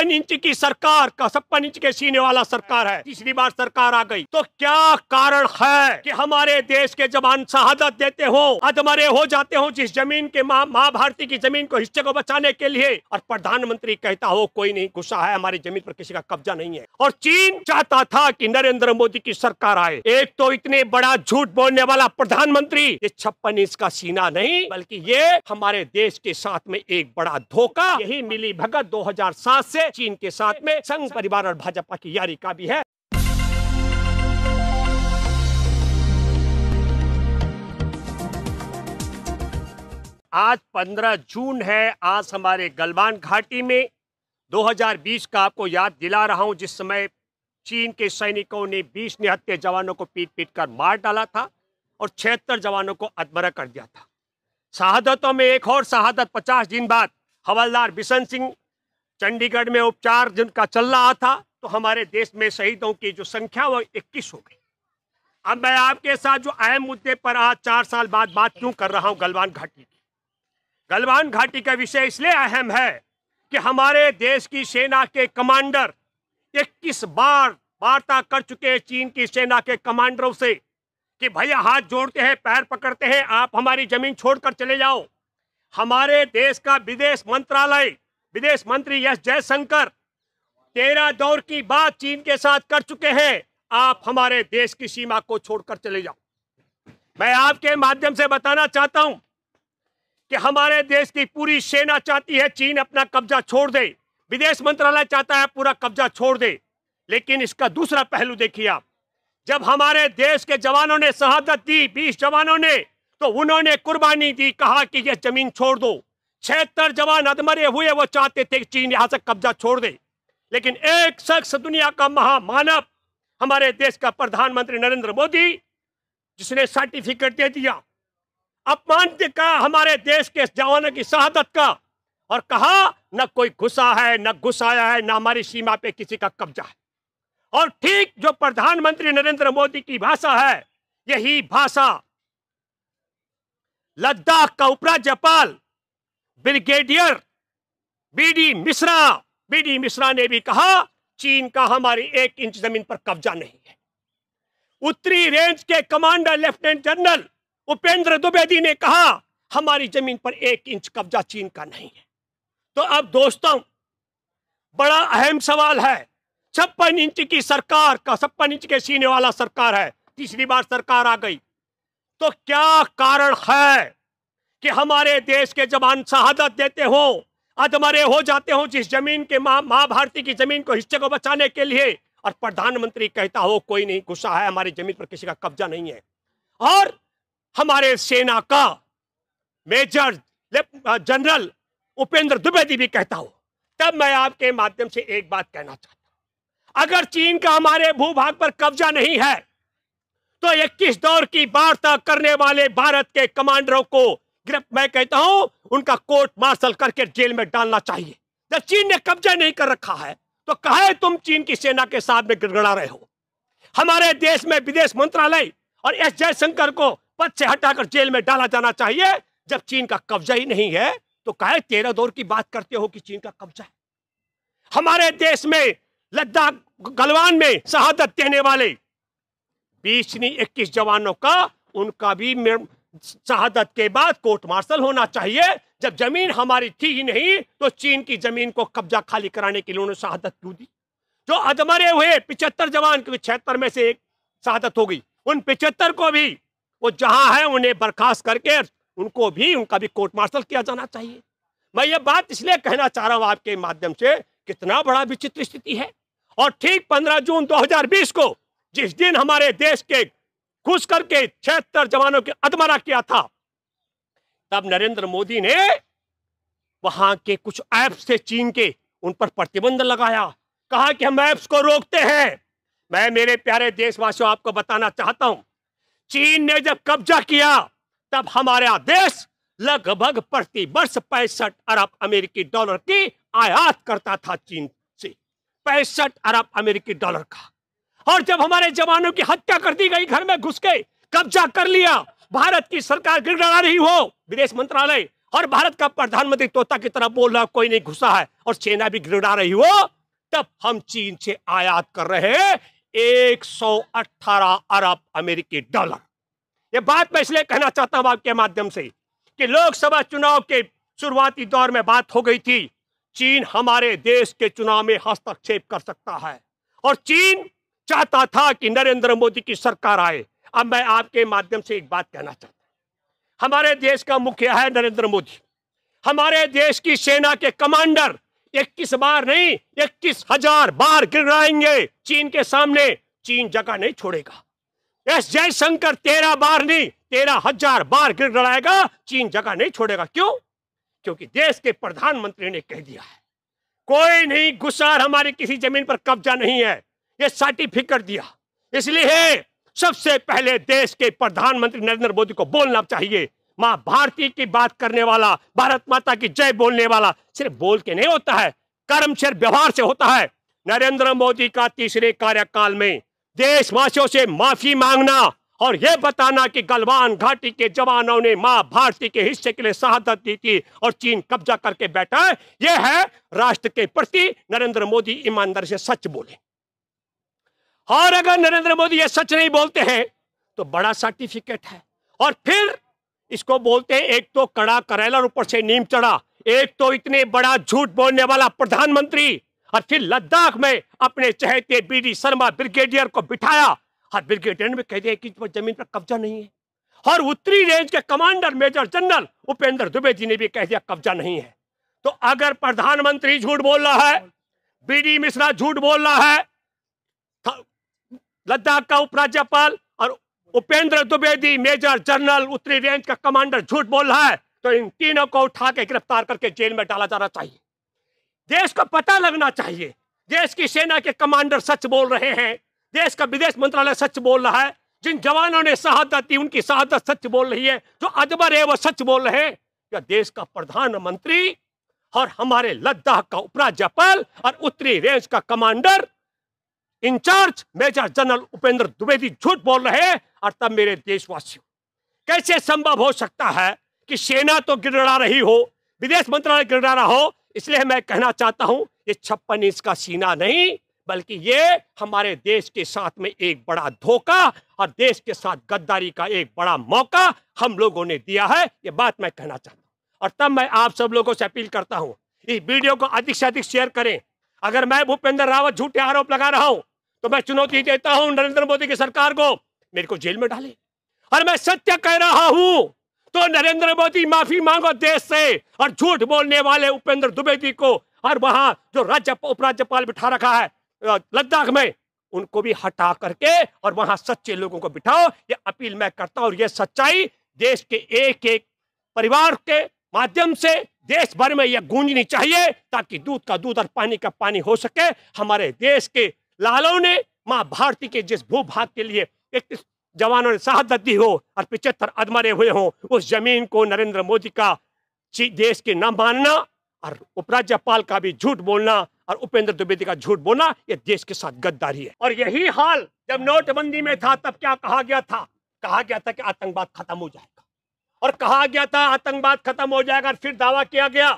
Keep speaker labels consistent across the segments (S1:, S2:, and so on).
S1: छप्पन इंच की सरकार का छप्पन इंच के सीने वाला सरकार है तीसरी बार सरकार आ गई तो क्या कारण है कि हमारे देश के जवान शहादत देते हो अधमरे हो जाते हो जिस जमीन के माँ मा भारती की जमीन को हिस्से को बचाने के लिए और प्रधानमंत्री कहता हो कोई नहीं गुस्सा है हमारी जमीन पर किसी का कब्जा नहीं है और चीन चाहता था कि नरेंद्र मोदी की सरकार आए एक तो इतने बड़ा झूठ बोलने वाला प्रधानमंत्री ये छप्पन इंच का सीना नहीं बल्कि ये हमारे देश के साथ में एक बड़ा धोखा यही मिली भगत 2007 से चीन के साथ में संघ परिवार और भाजपा की यारी का भी है आज 15 जून है आज हमारे गलवान घाटी में 2020 का आपको याद दिला रहा हूं जिस समय चीन के सैनिकों ने 20 निहत्ते जवानों को पीट पीट कर मार डाला था और छिहत्तर जवानों को अदमरा कर दिया था शहादतों में एक और शहादत 50 दिन बाद हवलदार बिशन सिंह चंडीगढ़ में उपचार जिनका चल रहा था तो हमारे देश में शहीदों की जो संख्या वो इक्कीस हो गई अब मैं आपके साथ जो अहम मुद्दे पर आज चार साल बाद बात क्यों कर रहा हूँ गलवान घाटी की गलवान घाटी का विषय इसलिए अहम है कि हमारे देश की सेना के कमांडर इक्कीस बार वार्ता कर चुके हैं चीन की सेना के कमांडरों से कि भैया हाथ जोड़ते हैं पैर पकड़ते हैं आप हमारी जमीन छोड़कर चले जाओ हमारे देश का विदेश मंत्रालय विदेश मंत्री एस जयशंकर तेरह दौर की बात चीन के साथ कर चुके हैं आप हमारे देश की सीमा को छोड़कर चले जाओ मैं आपके माध्यम से बताना चाहता हूं कि हमारे देश की पूरी सेना चाहती है चीन अपना कब्जा छोड़ दे विदेश मंत्रालय चाहता है पूरा कब्जा छोड़ दे लेकिन इसका दूसरा पहलू देखिए आप जब हमारे देश के जवानों ने शहादत दी बीस जवानों ने तो उन्होंने कुर्बानी दी कहा कि यह जमीन छोड़ दो छिहत्तर जवान अधमरे हुए वो चाहते थे कि चीन यहां से कब्जा छोड़ दे लेकिन एक शख्स दुनिया का महामानव हमारे देश का प्रधानमंत्री नरेंद्र मोदी जिसने सर्टिफिकेट दे दिया अपमान का हमारे देश के जवानों की शहादत का और कहा न कोई घुसा है न घुसाया है न हमारी सीमा पे किसी का कब्जा है और ठीक जो प्रधानमंत्री नरेंद्र मोदी की भाषा है यही भाषा लद्दाख का उपराज्यपाल brigadier BD Mishra BD Mishra ने भी कहा चीन का हमारी एक इंच जमीन पर कब्जा नहीं है उत्तरी रेंज के commander lieutenant general Upendra Dwivedi ने कहा हमारी जमीन पर एक इंच कब्जा चीन का नहीं है तो अब दोस्तों बड़ा अहम सवाल है छप्पन इंच की सरकार का छप्पन इंच के सीने वाला सरकार है तीसरी बार सरकार आ गई तो क्या कारण है कि हमारे देश के जवान शहादत देते हो अधमरे हो जाते हो जिस जमीन के माँ माँ भारती की जमीन को हिस्से को बचाने के लिए और प्रधानमंत्री कहता हो कोई नहीं गुस्सा है हमारी जमीन पर किसी का कब्जा नहीं है और हमारे सेना का मेजर जनरल उपेंद्र द्विवेदी भी कहता हो तब मैं आपके माध्यम से एक बात कहना चाहता हूं अगर चीन का हमारे भूभाग पर कब्जा नहीं है तो इक्कीस दौर की वार्ता करने वाले भारत के कमांडरों को मैं कहता हूं उनका कोर्ट मार्शल करके जेल में डालना चाहिए जब चीन ने कब्जा नहीं कर रखा है तो कहे तुम चीन की सेना के साथ में गिड़गड़ा रहे हो हमारे देश में विदेश मंत्रालय और एस जयशंकर को पद से हटाकर जेल में डाला जाना चाहिए जब चीन का कब्जा ही नहीं है तो कहे तेरह दौर की बात करते हो कि चीन का कब्जा है हमारे देश में लद्दाख गलवान में शहादत देने वाले बीस नहीं इक्कीस जवानों का उनका भी शहादत के बाद कोर्ट मार्शल होना चाहिए जब जमीन हमारी थी ही नहीं तो चीन की जमीन को कब्जा खाली कराने के लिए उन्होंने शहादत क्यों दी जो अधमरे हुए पिछहत्तर जवान के छिहत्तर में से एक शहादत हो गई उन पिछहत्तर को भी वो जहां है उन्हें बर्खास्त करके उनको भी उनका भी कोर्ट मार्शल किया जाना चाहिए मैं ये बात इसलिए कहना चाह रहा हूं आपके माध्यम से कितना बड़ा विचित्र स्थिति है और ठीक 15 जून 2020 को जिस दिन हमारे देश के घुस करके छिहत्तर जवानों के अधमरा किया था तब नरेंद्र मोदी ने वहां के कुछ ऐप्स से चीन के उन पर प्रतिबंध लगाया कहा कि हम ऐप्स को रोकते हैं मैं मेरे प्यारे देशवासियों आपको बताना चाहता हूं चीन ने जब कब्जा किया तब हमारा देश लगभग प्रति वर्ष पैंसठ अरब अमेरिकी डॉलर की आयात करता था चीन से पैंसठ अरब अमेरिकी डॉलर का और जब हमारे जवानों की हत्या कर दी गई घर में घुस के कब्जा कर लिया भारत की सरकार गिड़गड़ा रही हो विदेश मंत्रालय और भारत का प्रधानमंत्री तोता की तरह बोल रहा कोई नहीं घुसा है और सेना भी गिड़गड़ा रही हो तब हम चीन से आयात कर रहे सौ अठारह अरब अमेरिकी डॉलर ये बात मैं इसलिए कहना चाहता हूं आपके माध्यम से कि लोकसभा चुनाव के शुरुआती दौर में बात हो गई थी चीन हमारे देश के चुनाव में हस्तक्षेप कर सकता है और चीन चाहता था कि नरेंद्र मोदी की सरकार आए अब मैं आपके माध्यम से एक बात कहना चाहता हूं हमारे देश का मुखिया है नरेंद्र मोदी हमारे देश की सेना के कमांडर इक्कीस बार नहीं इक्कीस हजार बार गिराएंगे चीन के सामने चीन जगह नहीं छोड़ेगा एस जयशंकर तेरह बार नहीं तेरह हजार बार गिर लड़ाएगा चीन जगह नहीं छोड़ेगा क्यों क्योंकि देश के प्रधानमंत्री ने कह दिया है कोई नहीं घुसार हमारी किसी जमीन पर कब्जा नहीं है ये सर्टिफिकेट दिया इसलिए सबसे पहले देश के प्रधानमंत्री नरेंद्र मोदी को बोलना चाहिए माँ भारती की बात करने वाला भारत माता की जय बोलने वाला सिर्फ बोल के नहीं होता है कर्म से व्यवहार से होता है नरेंद्र मोदी का तीसरे कार्यकाल में देशवासियों से माफी मांगना और यह बताना कि गलवान घाटी के जवानों ने मां भारती के हिस्से के लिए शहादत दी थी और चीन कब्जा करके बैठा है यह है राष्ट्र के प्रति नरेंद्र मोदी ईमानदारी से सच बोले और अगर नरेंद्र मोदी ये सच नहीं बोलते हैं तो बड़ा सर्टिफिकेट है और फिर इसको बोलते हैं एक तो कड़ा करेला ऊपर से नीम चढ़ा एक तो इतने बड़ा झूठ बोलने वाला प्रधानमंत्री और फिर लद्दाख में अपने चहते बी डी शर्मा ब्रिगेडियर को बिठाया और ब्रिगेडियर ने कह दिया कि जमीन पर कब्जा नहीं है और उत्तरी रेंज के commander major general Upendra Dubey ji ने भी कह दिया कब्जा नहीं है तो अगर प्रधानमंत्री झूठ बोल रहा है बी डी मिश्रा झूठ बोल रहा है लद्दाख का उपराज्यपाल और उपेंद्र द्विवेदी मेजर जनरल उत्तरी रेंज का कमांडर झूठ बोल रहा है तो इन तीनों को उठा के गिरफ्तार करके जेल में डाला जाना चाहिए देश को पता लगना चाहिए देश की सेना के कमांडर सच बोल रहे हैं देश का विदेश मंत्रालय सच बोल रहा है जिन जवानों ने शहादत दी उनकी शहादत सच बोल रही है जो अजबर है वो सच बोल रहे हैं या देश का प्रधानमंत्री और हमारे लद्दाख का उपराज्यपाल और उत्तरी रेंज का commander in charge major general Upendra Dwivedi झूठ बोल रहे और तब मेरे देशवासियों कैसे संभव हो सकता है कि सेना तो गिड़गड़ा रही हो विदेश मंत्रालय गिड़गड़ा रहा हो इसलिए मैं कहना चाहता हूं ये छप्पन इंच का सीना नहीं बल्कि ये हमारे देश के साथ में एक बड़ा धोखा और देश के साथ गद्दारी का एक बड़ा मौका हम लोगों ने दिया है ये बात मैं कहना चाहता हूँ और तब मैं आप सब लोगों से अपील करता हूँ इस वीडियो को अधिक से अधिक शेयर करें अगर मैं भूपेंद्र रावत झूठे आरोप लगा रहा हूँ तो मैं चुनौती देता हूं नरेंद्र मोदी की सरकार को मेरे को जेल में डाले और मैं सत्य कह रहा हूं तो नरेंद्र मोदी माफी मांगो देश से और झूठ बोलने वाले उपेंद्र जी को और वहां जो राज्य उपराज्यपाल बिठा रखा है लद्दाख में उनको भी हटा करके और वहां सच्चे लोगों को बिठाओ ये अपील मैं करता हूं ये सच्चाई देश के एक एक परिवार के माध्यम से देश भर में यह गूंजनी चाहिए ताकि दूध का दूध और पानी का पानी हो सके हमारे देश के लालो ने माँ भारती के जिस भूभाग के लिए इकतीस जवानों ने शहादत दी हो और पिछहत्तर अदमरे हुए हों उस जमीन को नरेंद्र मोदी का देश के न मानना और उपराज्यपाल का भी झूठ बोलना और उपेंद्र द्विवेदी का झूठ बोलना ये देश के साथ गद्दारी है और यही हाल जब नोटबंदी में था तब क्या कहा गया था कहा गया था कि आतंकवाद खत्म हो जाएगा और कहा गया था आतंकवाद खत्म हो जाएगा और फिर दावा किया गया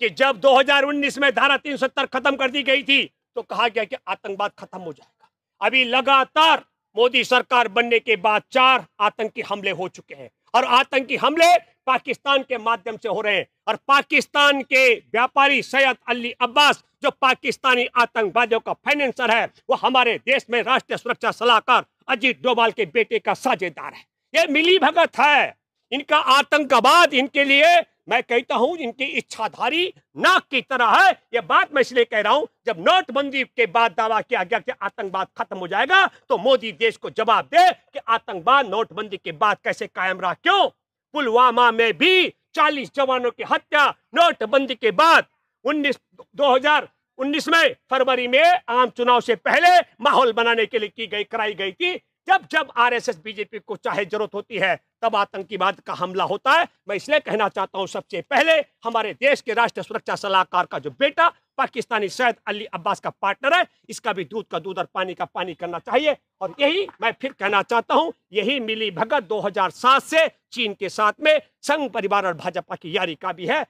S1: कि जब 2019 में धारा 370 खत्म कर दी गई थी तो कहा गया कि आतंकवाद खत्म हो जाएगा अभी लगातार मोदी सरकार बनने के बाद चार आतंकी हमले हो चुके हैं और आतंकी हमले पाकिस्तान के माध्यम से हो रहे हैं और पाकिस्तान के व्यापारी सैयद अली अब्बास जो पाकिस्तानी आतंकवादियों का फाइनेंसर है वो हमारे देश में राष्ट्रीय सुरक्षा सलाहकार अजीत डोभाल के बेटे का साझेदार है ये मिली भगत है इनका आतंकवाद इनके लिए मैं कहता हूं इनकी इच्छाधारी नाक की तरह है यह बात मैं इसलिए कह रहा हूं जब नोटबंदी के बाद दावा किया गया कि आतंकवाद खत्म हो जाएगा तो मोदी देश को जवाब दे कि आतंकवाद नोटबंदी के बाद कैसे कायम रहा क्यों पुलवामा में भी चालीस जवानों की हत्या नोटबंदी के बाद उन्नीस दो हजार उन्नीस में फरवरी में आम चुनाव से पहले माहौल बनाने के लिए की गई कराई गई थी जब जब आरएसएस बीजेपी को चाहे जरूरत होती है तब आतंकीवाद का हमला होता है मैं इसलिए कहना चाहता हूं सबसे पहले हमारे देश के राष्ट्रीय सुरक्षा सलाहकार का जो बेटा पाकिस्तानी सैद अली अब्बास का पार्टनर है इसका भी दूध का दूध और पानी का पानी करना चाहिए और यही मैं फिर कहना चाहता हूँ यही मिली भगत दो से चीन के साथ में संघ परिवार और भाजपा की यारी का भी है